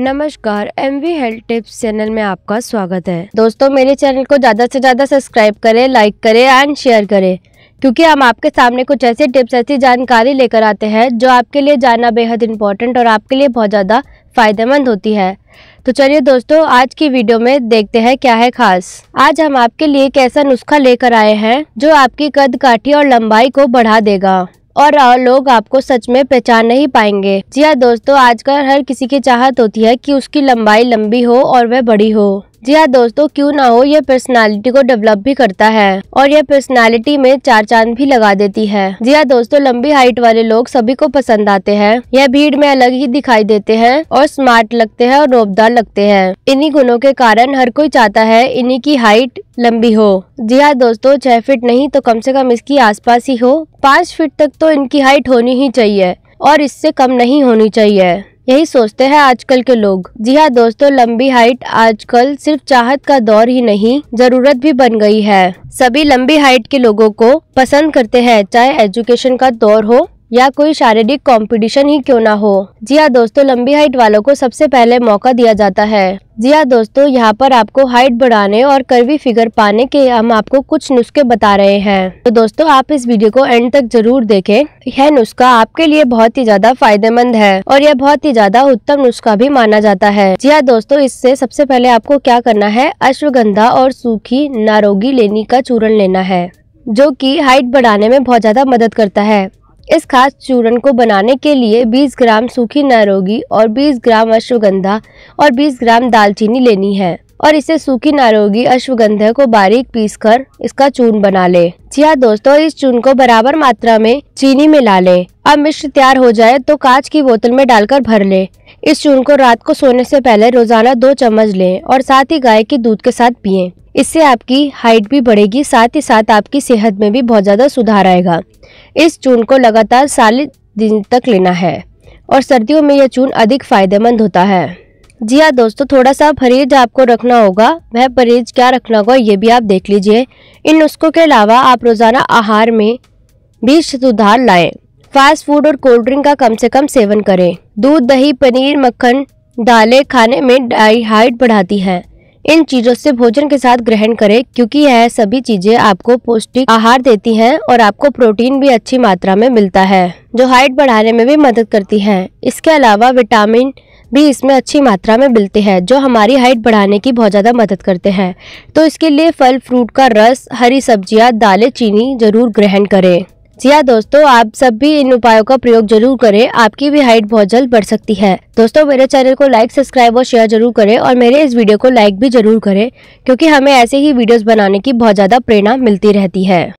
नमस्कार M V health tips channel में आपका स्वागत है दोस्तों मेरे चैनल को ज़्यादा से ज़्यादा सब्सक्राइब करें लाइक करें एंड शेयर करें क्योंकि हम आपके सामने कुछ ऐसे टिप्स ऐसी जानकारी लेकर आते हैं जो आपके लिए जानना बेहद इंपॉर्टेंट और आपके लिए बहुत ज़्यादा फ़ायदेमंद होती है तो चलिए दोस्तों आज की वीडियो में देखते हैं क्या है खास आज हम आपके लिए एक ऐसा नुस्खा लेकर आए हैं जो आपकी कद काठी और लंबाई को बढ़ा देगा और लोग आपको सच में पहचान नहीं पाएंगे जी हाँ दोस्तों आजकल हर किसी की चाहत होती है कि उसकी लंबाई लंबी हो और वह बड़ी हो जी हाँ दोस्तों क्यों ना हो यह पर्सनालिटी को डेवलप भी करता है और यह पर्सनालिटी में चार चांद भी लगा देती है जी हाँ दोस्तों लंबी हाइट वाले लोग सभी को पसंद आते हैं यह भीड़ में अलग ही दिखाई देते हैं और स्मार्ट लगते हैं और रोबदार लगते हैं इन्हीं गुणों के कारण हर कोई चाहता है इन्हीं की हाइट लंबी हो जी हाँ दोस्तों छह फिट नहीं तो कम से कम इसकी पास ही हो पाँच फिट तक तो इनकी हाइट होनी ही चाहिए और इससे कम नहीं होनी चाहिए यही सोचते हैं आजकल के लोग जी हाँ दोस्तों लंबी हाइट आजकल सिर्फ चाहत का दौर ही नहीं जरूरत भी बन गई है सभी लंबी हाइट के लोगों को पसंद करते हैं चाहे एजुकेशन का दौर हो या कोई शारीरिक कंपटीशन ही क्यों ना हो जी हाँ दोस्तों लंबी हाइट वालों को सबसे पहले मौका दिया जाता है जी हाँ दोस्तों यहाँ पर आपको हाइट बढ़ाने और कर्वी फिगर पाने के हम आपको कुछ नुस्खे बता रहे हैं तो दोस्तों आप इस वीडियो को एंड तक जरूर देखें यह नुस्खा आपके लिए बहुत ही ज्यादा फायदेमंद है और यह बहुत ही ज्यादा उत्तम नुस्खा भी माना जाता है जी हाँ दोस्तों इससे सबसे पहले आपको क्या करना है अश्वगंधा और सूखी नारोगी लेनी का चूरण लेना है जो कि हाइट बढ़ाने में बहुत ज़्यादा मदद करता है इस खास चूर्ण को बनाने के लिए 20 ग्राम सूखी नारोगी और 20 ग्राम अश्वगंधा और 20 ग्राम दालचीनी लेनी है और इसे सूखी नारोगी अश्वगंधा को बारीक पीसकर इसका चूर्ण बना ले जी हाँ दोस्तों इस चून को बराबर मात्रा में चीनी मिला ले अब मिश्र तैयार हो जाए तो कांच की बोतल में डालकर भर ले इस चून को रात को सोने से पहले रोजाना दो चम्मच लें और साथ ही गाय के दूध के साथ पिए इससे आपकी हाइट भी बढ़ेगी साथ ही साथ आपकी सेहत में भी बहुत ज़्यादा सुधार आएगा इस चून को लगातार साली दिन तक लेना है और सर्दियों में यह चून अधिक फायदेमंद होता है जी हाँ दोस्तों थोड़ा सा परहेज आपको रखना होगा वह परहेज क्या रखना होगा ये भी आप देख लीजिए इन नुस्खों के अलावा आप रोज़ाना आहार में भी सुधार लाएं फास्ट फूड और कोल्ड ड्रिंक का कम से कम सेवन करें दूध दही पनीर मक्खन दालें खाने में डाइहाइट बढ़ाती हैं इन चीजों से भोजन के साथ ग्रहण करें क्योंकि यह सभी चीजें आपको पौष्टिक आहार देती हैं और आपको प्रोटीन भी अच्छी मात्रा में मिलता है जो हाइट बढ़ाने में भी मदद करती है इसके अलावा विटामिन भी इसमें अच्छी मात्रा में मिलते हैं जो हमारी हाइट बढ़ाने की बहुत ज़्यादा मदद करते हैं तो इसके लिए फल फ्रूट का रस हरी सब्जियाँ दालें चीनी ज़रूर ग्रहण करें जी हाँ दोस्तों आप सब भी इन उपायों का प्रयोग जरूर करें आपकी भी हाइट बहुत जल्द बढ़ सकती है दोस्तों मेरे चैनल को लाइक सब्सक्राइब और शेयर जरूर करें और मेरे इस वीडियो को लाइक भी जरूर करें क्योंकि हमें ऐसे ही वीडियोस बनाने की बहुत ज़्यादा प्रेरणा मिलती रहती है